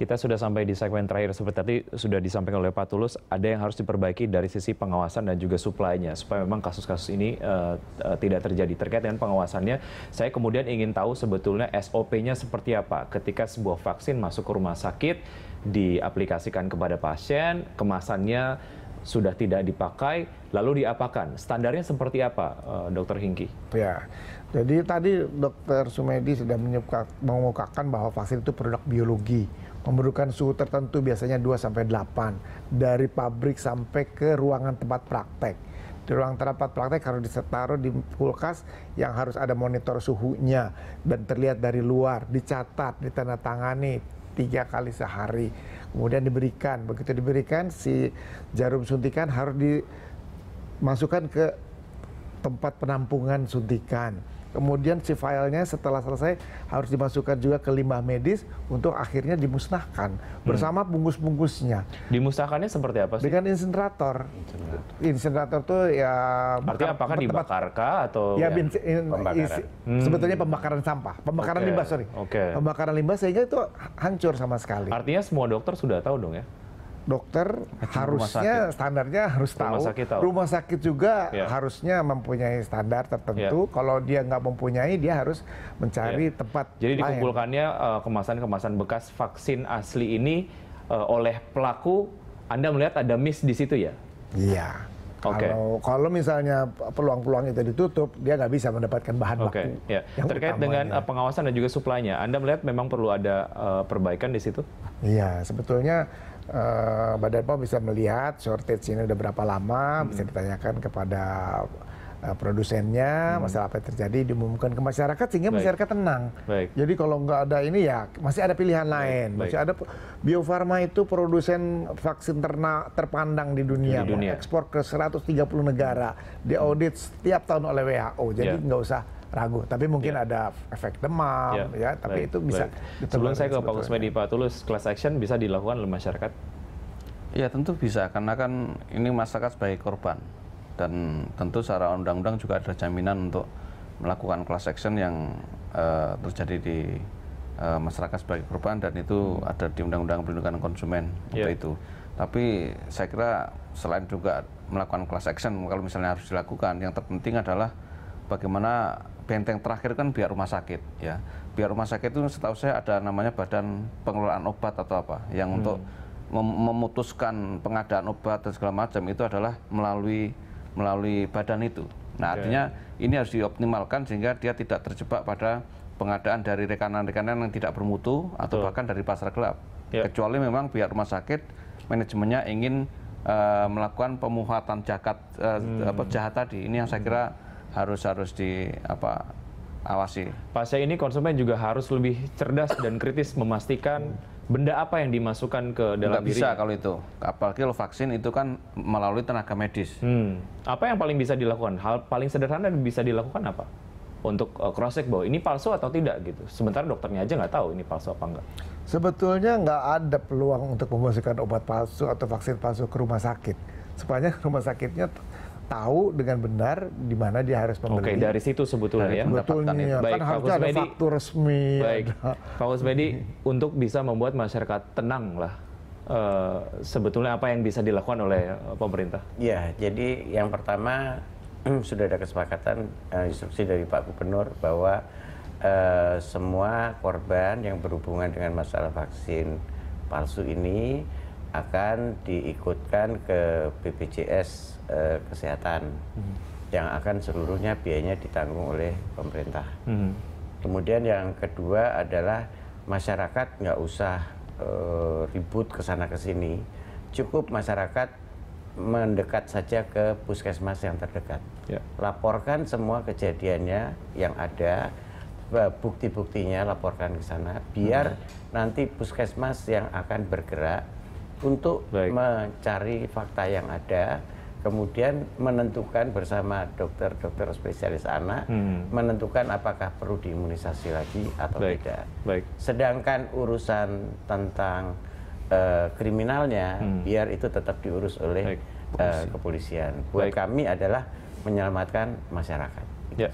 Kita sudah sampai di segmen terakhir seperti tadi sudah disampaikan oleh Pak Tulus, ada yang harus diperbaiki dari sisi pengawasan dan juga suplainya supaya memang kasus-kasus ini uh, uh, tidak terjadi. Terkait dengan pengawasannya, saya kemudian ingin tahu sebetulnya SOP-nya seperti apa ketika sebuah vaksin masuk ke rumah sakit diaplikasikan kepada pasien, kemasannya sudah tidak dipakai, lalu diapakan? Standarnya seperti apa, eh, Dokter Hingki? Ya, jadi tadi Dokter Sumedi sudah mengemukakan bahwa vaksin itu produk biologi, memerlukan suhu tertentu biasanya 2 sampai 8 dari pabrik sampai ke ruangan tempat praktek di ruang terapat praktek harus ditaruh di kulkas yang harus ada monitor suhunya dan terlihat dari luar, dicatat, ditandatangani tiga kali sehari. Kemudian diberikan, begitu diberikan si jarum suntikan harus dimasukkan ke tempat penampungan suntikan. Kemudian si filenya setelah selesai harus dimasukkan juga ke limbah medis untuk akhirnya dimusnahkan hmm. bersama bungkus-bungkusnya. Dimusnahkannya seperti apa sih? Dengan insinerator. Insinerator tuh ya Artinya apakah dibakarkah atau ya, ya pembakaran? hmm. Sebetulnya pembakaran sampah, pembakaran okay. limbah sorry. Okay. Pembakaran limbah sehingga itu hancur sama sekali. Artinya semua dokter sudah tahu dong ya dokter harusnya standarnya harus tahu. Rumah sakit, tahu. Rumah sakit juga yeah. harusnya mempunyai standar tertentu. Yeah. Kalau dia nggak mempunyai, dia harus mencari yeah. tempat. Jadi lain. dikumpulkannya eh, kemasan-kemasan uh, bekas vaksin asli ini uh, oleh pelaku. Anda melihat ada miss di situ ya? Iya. Yeah. Okay. Kalau kalau misalnya peluang-peluang itu ditutup, dia nggak bisa mendapatkan bahan okay. baku. Yeah. Terkait dengan ya. eh, pengawasan dan juga suplainya, Anda melihat memang perlu ada uh, perbaikan di situ? Iya, sebetulnya uh, Badan POM bisa melihat shortage ini sudah berapa lama, hmm. bisa ditanyakan kepada Eh, produsennya, hmm. masalah apa yang terjadi diumumkan ke masyarakat sehingga Baik. masyarakat tenang. Baik. Jadi kalau nggak ada ini ya masih ada pilihan Baik. lain. Baik. Masih ada Biofarma itu produsen vaksin ternak terpandang di dunia, di dunia. ekspor ke 130 negara, diaudit setiap tahun oleh WHO. Jadi yeah. nggak usah ragu. Tapi mungkin yeah. ada efek demam, yeah. ya. Tapi Baik. itu bisa. Sebelum saya ke Pak Kusmedi, Pak Tulus, class action bisa dilakukan oleh masyarakat? Ya tentu bisa, karena kan ini masyarakat sebagai korban dan tentu secara undang-undang juga ada jaminan untuk melakukan class action yang uh, terjadi di uh, masyarakat sebagai korban dan itu hmm. ada di Undang-Undang Perlindungan Konsumen yeah. itu. Tapi saya kira selain juga melakukan class action kalau misalnya harus dilakukan, yang terpenting adalah bagaimana benteng terakhir kan biar rumah sakit ya. Biar rumah sakit itu setahu saya ada namanya Badan Pengelolaan Obat atau apa yang hmm. untuk mem memutuskan pengadaan obat dan segala macam itu adalah melalui melalui badan itu. Nah, artinya ini harus dioptimalkan sehingga dia tidak terjebak pada pengadaan dari rekanan-rekanan yang tidak bermutu atau Betul. bahkan dari pasar gelap. Yeah. Kecuali memang pihak rumah sakit manajemennya ingin uh, melakukan pemuhatan jahat uh, eh, hmm. apa jahat tadi. Ini yang saya hmm. kira harus harus di apa awasi. Pasca ini konsumen juga harus lebih cerdas dan kritis memastikan benda apa yang dimasukkan ke dalam diri. bisa kalau itu. Apalagi kalau vaksin itu kan melalui tenaga medis. Hmm. Apa yang paling bisa dilakukan? Hal paling sederhana yang bisa dilakukan apa? Untuk eh, cross check bahwa ini palsu atau tidak gitu. Sementara dokternya aja nggak tahu ini palsu apa enggak. Sebetulnya nggak ada peluang untuk memasukkan obat palsu atau vaksin palsu ke rumah sakit. Sepanjang rumah sakitnya tahu dengan benar di mana dia harus membeli. Oke, dari situ sebetulnya dari ya pendapatan itu. Baik, kan Pak harus faktur resmi. Baik, Pak Husmedi, untuk bisa membuat masyarakat tenang lah, uh, sebetulnya apa yang bisa dilakukan oleh pemerintah? Ya, jadi yang pertama sudah ada kesepakatan uh, instruksi dari Pak Gubernur bahwa uh, semua korban yang berhubungan dengan masalah vaksin palsu ini akan diikutkan ke BPJS eh, kesehatan hmm. yang akan seluruhnya biayanya ditanggung oleh pemerintah. Hmm. Kemudian yang kedua adalah masyarakat nggak usah eh, ribut ke sana ke sini, cukup masyarakat mendekat saja ke puskesmas yang terdekat. Yeah. Laporkan semua kejadiannya yang ada, eh, bukti-buktinya laporkan ke sana, biar hmm. nanti puskesmas yang akan bergerak untuk Baik. mencari fakta yang ada, kemudian menentukan bersama dokter-dokter spesialis anak hmm. menentukan apakah perlu diimunisasi lagi atau Baik. tidak. Baik. Sedangkan urusan tentang uh, kriminalnya hmm. biar itu tetap diurus oleh Uh, kepolisian. Buat Baik. kami adalah menyelamatkan masyarakat. Ya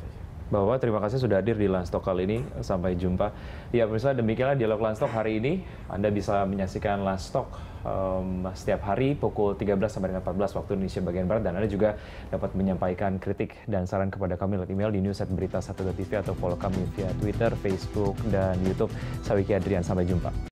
bahwa terima kasih sudah hadir di Lanstok kali ini. Sampai jumpa. Ya pemirsa demikianlah dialog Lanstok hari ini. Anda bisa menyaksikan Lanstok um, setiap hari pukul 13 sampai dengan 14 waktu Indonesia bagian Barat. Dan Anda juga dapat menyampaikan kritik dan saran kepada kami lewat email di news@berita1.tv atau follow kami via Twitter, Facebook, dan Youtube. Saya Wiki Adrian, sampai jumpa.